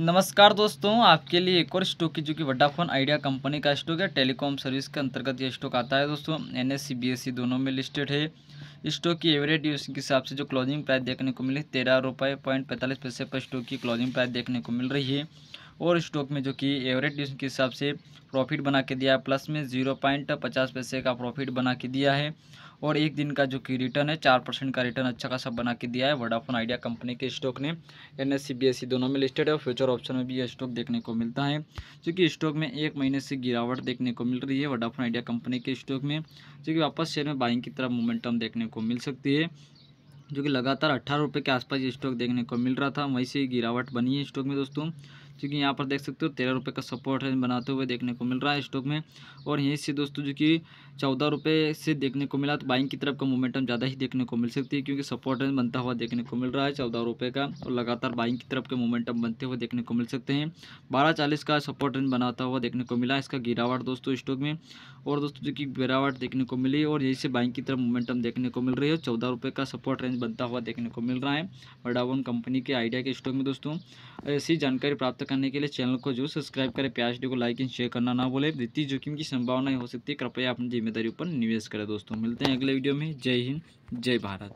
नमस्कार दोस्तों आपके लिए एक और स्टॉक है जो कि वडाफोन आइडिया कंपनी का स्टॉक है टेलीकॉम सर्विस के अंतर्गत ये स्टॉक आता है दोस्तों एन एस दोनों में लिस्टेड है स्टॉक की एवरेज यूज के हिसाब से जो क्लोजिंग प्राइस देखने को मिली तेरह रुपये पॉइंट पैंतालीस पैसे पर स्टॉक की क्लोजिंग प्राइस देखने को मिल रही है और स्टॉक में जो कि एवरेज ड्यूरेशन के हिसाब से प्रॉफिट बना के दिया है प्लस में जीरो पॉइंट पचास पैसे का प्रॉफिट बना के दिया है और एक दिन का जो कि रिटर्न है चार परसेंट का रिटर्न अच्छा खासा बना के दिया है वोडाफोन आइडिया कंपनी के स्टॉक ने एन एस सी दोनों में लिस्टेड है और फ्यूचर ऑप्शन में भी यह स्टॉक देखने को मिलता है क्योंकि स्टॉक में एक महीने से गिरावट देखने को मिल रही है वोडाफोन आइडिया कंपनी के स्टॉक में जो कि वापस शेयर में बाइंग की तरफ मोमेंटम देखने को मिल सकती है जो कि लगातार अट्ठारह रुपये के आसपास ये स्टॉक देखने को मिल रहा था वहीं से गिरावट बनी है स्टॉक में दोस्तों जो कि यहाँ पर देख सकते हो तेरह रुपये का सपोर्ट रेंज बनाते हुए देखने को मिल रहा है स्टॉक में और यहीं से दोस्तों जो कि चौदह रुपये से देखने को मिला तो बाइंग की तरफ का मोमेंटम ज़्यादा ही देखने को मिल सकती है क्योंकि सपोर्ट रेंज बनता हुआ देखने को मिल रहा है चौदह रुपये का और लगातार बाइंग की तरफ के मोमेंटम बनते हुए देखने को मिल सकते हैं बारह चालीस का सपोर्ट रेंज बनाता हुआ देखने को मिला इसका गिरावट दोस्तों स्टॉक में और दोस्तों जो कि गिरावट देखने को मिली और यहीं से बाइंग की तरफ मोमेंटम देखने को मिल रही है चौदह रुपये का सपोर्ट रेंज बनता हुआ देखने को मिल रहा है वडावन कंपनी के आइडिया के स्टॉक में दोस्तों ऐसी जानकारी प्राप्त करने के लिए चैनल को जो सब्सक्राइब करें प्याज को लाइक एंड शेयर करना ना बोले वित्तीय जोखिम की संभावना हो सकती है कृपया अपनी जिम्मेदारी पर निवेश करें दोस्तों मिलते हैं अगले वीडियो में जय हिंद जय भारत